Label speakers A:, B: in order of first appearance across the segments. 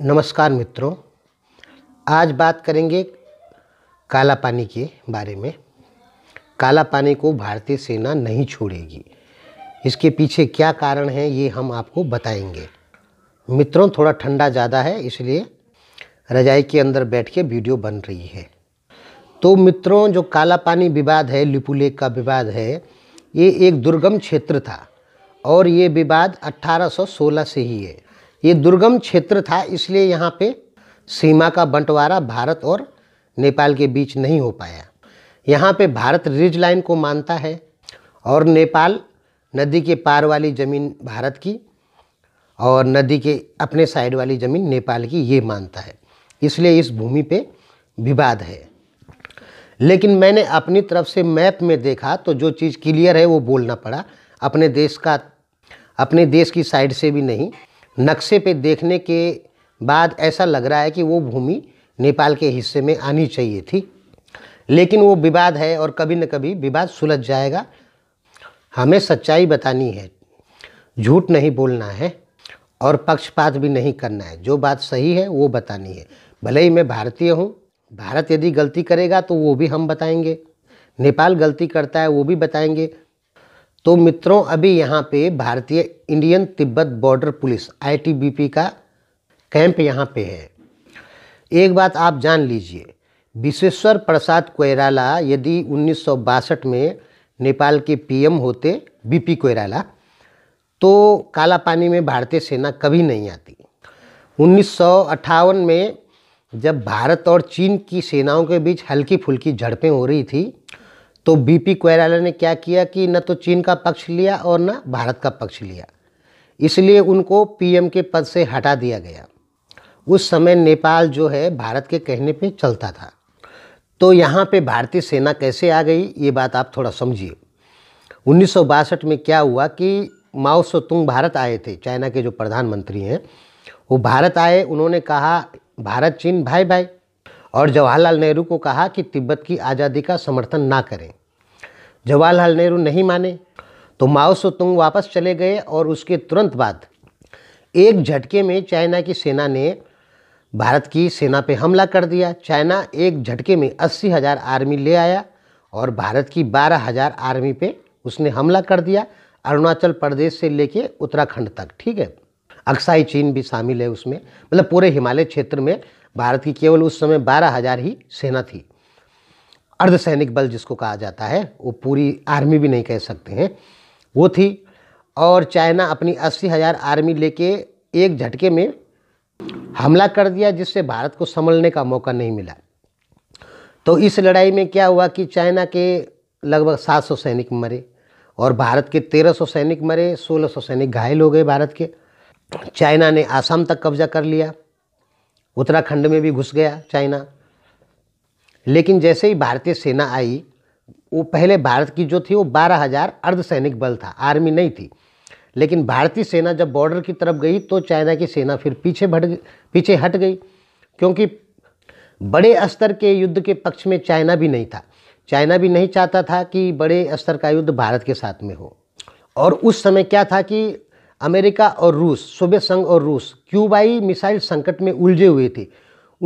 A: नमस्कार मित्रों आज बात करेंगे काला पानी के बारे में काला पानी को भारतीय सेना नहीं छोड़ेगी इसके पीछे क्या कारण है ये हम आपको बताएंगे मित्रों थोड़ा ठंडा ज़्यादा है इसलिए रजाई के अंदर बैठ के वीडियो बन रही है तो मित्रों जो काला पानी विवाद है लिपुलेख का विवाद है ये एक दुर्गम क्षेत्र था और ये विवाद 1816 से ही है ये दुर्गम क्षेत्र था इसलिए यहाँ पे सीमा का बंटवारा भारत और नेपाल के बीच नहीं हो पाया यहाँ पे भारत रिज लाइन को मानता है और नेपाल नदी के पार वाली ज़मीन भारत की और नदी के अपने साइड वाली ज़मीन नेपाल की ये मानता है इसलिए इस भूमि पे विवाद है लेकिन मैंने अपनी तरफ से मैप में देखा तो जो चीज़ क्लियर है वो बोलना पड़ा अपने देश का अपने देश की साइड से भी नहीं नक्शे पे देखने के बाद ऐसा लग रहा है कि वो भूमि नेपाल के हिस्से में आनी चाहिए थी लेकिन वो विवाद है और कभी न कभी विवाद सुलझ जाएगा हमें सच्चाई बतानी है झूठ नहीं बोलना है और पक्षपात भी नहीं करना है जो बात सही है वो बतानी है भले ही मैं भारतीय हूँ भारत यदि गलती करेगा तो वो भी हम बताएंगे नेपाल गलती करता है वो भी बताएंगे तो मित्रों अभी यहाँ पे भारतीय Indian Tibet border police ITBP का कैंप यहाँ पे है एक बात आप जान लीजिए विश्वेश्वर प्रसाद कोयराला यदि उन्नीस में नेपाल के पीएम होते बीपी कोयराला तो काला पानी में भारतीय सेना कभी नहीं आती उन्नीस में जब भारत और चीन की सेनाओं के बीच हल्की फुल्की झड़पें हो रही थी तो बीपी कोयराला ने क्या किया कि न तो चीन का पक्ष लिया और न भारत का पक्ष लिया इसलिए उनको पीएम के पद से हटा दिया गया उस समय नेपाल जो है भारत के कहने पे चलता था तो यहाँ पे भारतीय सेना कैसे आ गई ये बात आप थोड़ा समझिए उन्नीस में क्या हुआ कि माओ तुंग भारत आए थे चाइना के जो प्रधानमंत्री हैं वो भारत आए उन्होंने कहा भारत चीन भाई भाई और जवाहरलाल नेहरू को कहा कि तिब्बत की आज़ादी का समर्थन ना करें जवाहरलाल नेहरू नहीं माने तो माओ तुंग वापस चले गए और उसके तुरंत बाद एक झटके में चाइना की सेना ने भारत की सेना पे हमला कर दिया चाइना एक झटके में अस्सी हज़ार आर्मी ले आया और भारत की बारह हज़ार आर्मी पे उसने हमला कर दिया अरुणाचल प्रदेश से लेके उत्तराखंड तक ठीक है अक्साई चीन भी शामिल है उसमें मतलब पूरे हिमालय क्षेत्र में भारत की केवल उस समय बारह हजार ही सेना थी अर्धसैनिक बल जिसको कहा जाता है वो पूरी आर्मी भी नहीं कह सकते हैं वो थी और चाइना अपनी अस्सी हजार आर्मी लेके एक झटके में हमला कर दिया जिससे भारत को संभलने का मौका नहीं मिला तो इस लड़ाई में क्या हुआ कि चाइना के लगभग 700 सैनिक मरे और भारत के 1300 सैनिक मरे 1600 सैनिक घायल हो गए भारत के चाइना ने आसाम तक कब्जा कर लिया उत्तराखंड में भी घुस गया चाइना लेकिन जैसे ही भारतीय सेना आई वो पहले भारत की जो थी वो बारह हज़ार अर्धसैनिक बल था आर्मी नहीं थी लेकिन भारतीय सेना जब बॉर्डर की तरफ गई तो चाइना की सेना फिर पीछे भट पीछे हट गई क्योंकि बड़े स्तर के युद्ध के पक्ष में चाइना भी नहीं था चाइना भी नहीं चाहता था कि बड़े स्तर का युद्ध भारत के साथ में हो और उस समय क्या था कि अमेरिका और रूस सोवियत संघ और रूस क्यूबाई मिसाइल संकट में उलझे हुए थे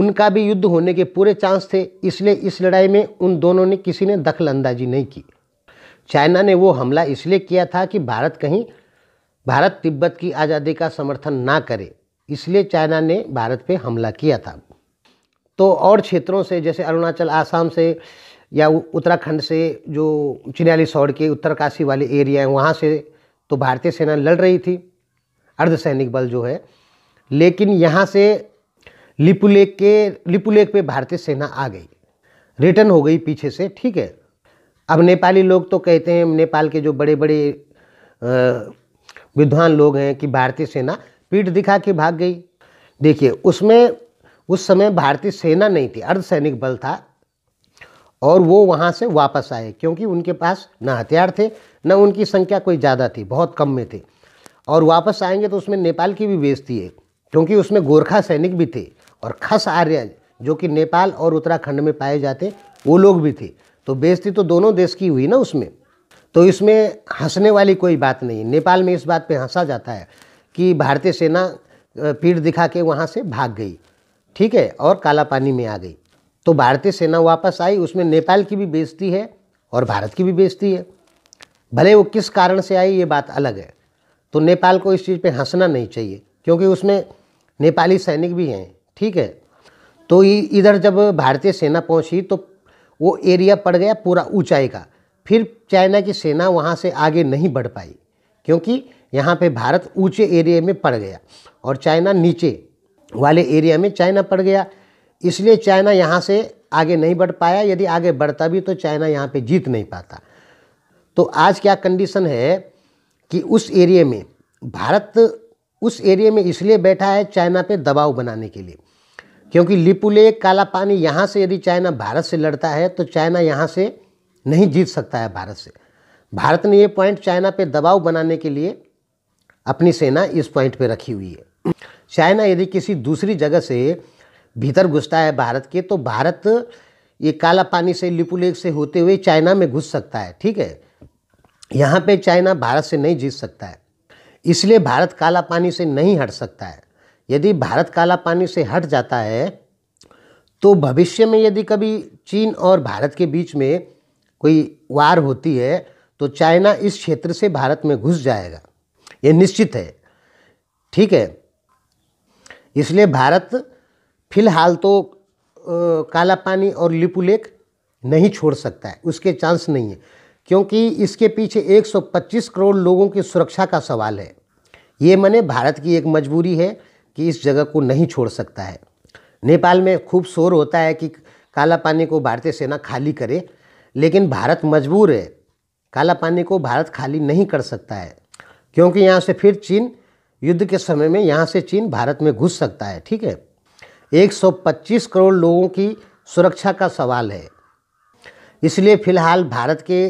A: उनका भी युद्ध होने के पूरे चांस थे इसलिए इस लड़ाई में उन दोनों ने किसी ने दखल अंदाजी नहीं की चाइना ने वो हमला इसलिए किया था कि भारत कहीं भारत तिब्बत की आज़ादी का समर्थन ना करे इसलिए चाइना ने भारत पे हमला किया था तो और क्षेत्रों से जैसे अरुणाचल आसाम से या उत्तराखंड से जो चिनाली सौड़ के उत्तरकाशी वाले एरिया हैं वहाँ से तो भारतीय सेना लड़ रही थी अर्धसैनिक बल जो है लेकिन यहाँ से लिपुलेक के लिपुलेक पे भारतीय सेना आ गई रिटर्न हो गई पीछे से ठीक है अब नेपाली लोग तो कहते हैं नेपाल के जो बड़े बड़े विद्वान लोग हैं कि भारतीय सेना पीठ दिखा के भाग गई देखिए उसमें उस समय भारतीय सेना नहीं थी अर्धसैनिक बल था और वो वहाँ से वापस आए क्योंकि उनके पास ना हथियार थे न उनकी संख्या कोई ज़्यादा थी बहुत कम में थे और वापस आएंगे तो उसमें नेपाल की भी बेजती है क्योंकि उसमें गोरखा सैनिक भी थे और खस आर्य जो कि नेपाल और उत्तराखंड में पाए जाते वो लोग भी थे तो बेजती तो दोनों देश की हुई ना उसमें तो इसमें हंसने वाली कोई बात नहीं नेपाल में इस बात पे हंसा जाता है कि भारतीय सेना पीठ दिखा के वहाँ से भाग गई ठीक है और काला पानी में आ गई तो भारतीय सेना वापस आई उसमें नेपाल की भी बेजती है और भारत की भी बेजती है भले वो किस कारण से आई ये बात अलग है तो नेपाल को इस चीज़ पे हंसना नहीं चाहिए क्योंकि उसमें नेपाली सैनिक भी हैं ठीक है तो इधर जब भारतीय सेना पहुंची तो वो एरिया पड़ गया पूरा ऊंचाई का फिर चाइना की सेना वहाँ से आगे नहीं बढ़ पाई क्योंकि यहाँ पे भारत ऊंचे एरिया में पड़ गया और चाइना नीचे वाले एरिया में चाइना पड़ गया इसलिए चाइना यहाँ से आगे नहीं बढ़ पाया यदि आगे बढ़ता भी तो चाइना यहाँ पे जीत नहीं पाता तो आज क्या कंडीशन है कि उस एरिए में भारत उस एरिए में इसलिए बैठा है चाइना पे दबाव बनाने के लिए क्योंकि लिपुले काला पानी यहाँ से यदि चाइना भारत से लड़ता है तो चाइना यहाँ से नहीं जीत सकता है भारत से भारत ने ये पॉइंट चाइना पे दबाव बनाने के लिए अपनी सेना इस पॉइंट पे रखी हुई है चाइना यदि किसी दूसरी जगह से भीतर घुसता है भारत के तो भारत ये काला पानी से लिपुलेक से होते हुए चाइना में घुस सकता है ठीक है यहाँ पे चाइना भारत से नहीं जीत सकता है इसलिए भारत काला पानी से नहीं हट सकता है यदि भारत काला पानी से हट जाता है तो भविष्य में यदि कभी चीन और भारत के बीच में कोई वार होती है तो चाइना इस क्षेत्र से भारत में घुस जाएगा ये निश्चित है ठीक है इसलिए भारत फिलहाल तो आ, काला पानी और लिपुलेख नहीं छोड़ सकता है उसके चांस नहीं है क्योंकि इसके पीछे 125 करोड़ लोगों की सुरक्षा का सवाल है ये मैंने भारत की एक मजबूरी है कि इस जगह को नहीं छोड़ सकता है नेपाल में खूब शोर होता है कि काला पानी को भारतीय सेना खाली करे लेकिन भारत मजबूर है काला पानी को भारत खाली नहीं कर सकता है क्योंकि यहाँ से फिर चीन युद्ध के समय में यहाँ से चीन भारत में घुस सकता है ठीक है 125 करोड़ लोगों की सुरक्षा का सवाल है इसलिए फिलहाल भारत के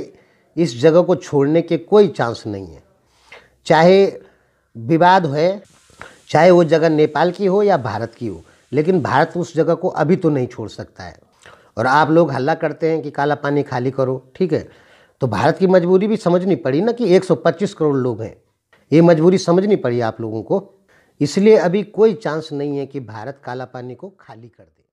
A: इस जगह को छोड़ने के कोई चांस नहीं है चाहे विवाद है चाहे वो जगह नेपाल की हो या भारत की हो लेकिन भारत उस जगह को अभी तो नहीं छोड़ सकता है और आप लोग हल्ला करते हैं कि काला पानी खाली करो ठीक है तो भारत की मजबूरी भी समझनी पड़ी ना कि 125 करोड़ लोग हैं ये मजबूरी समझनी पड़ी आप लोगों को इसलिए अभी कोई चांस नहीं है कि भारत काला पानी को खाली कर दे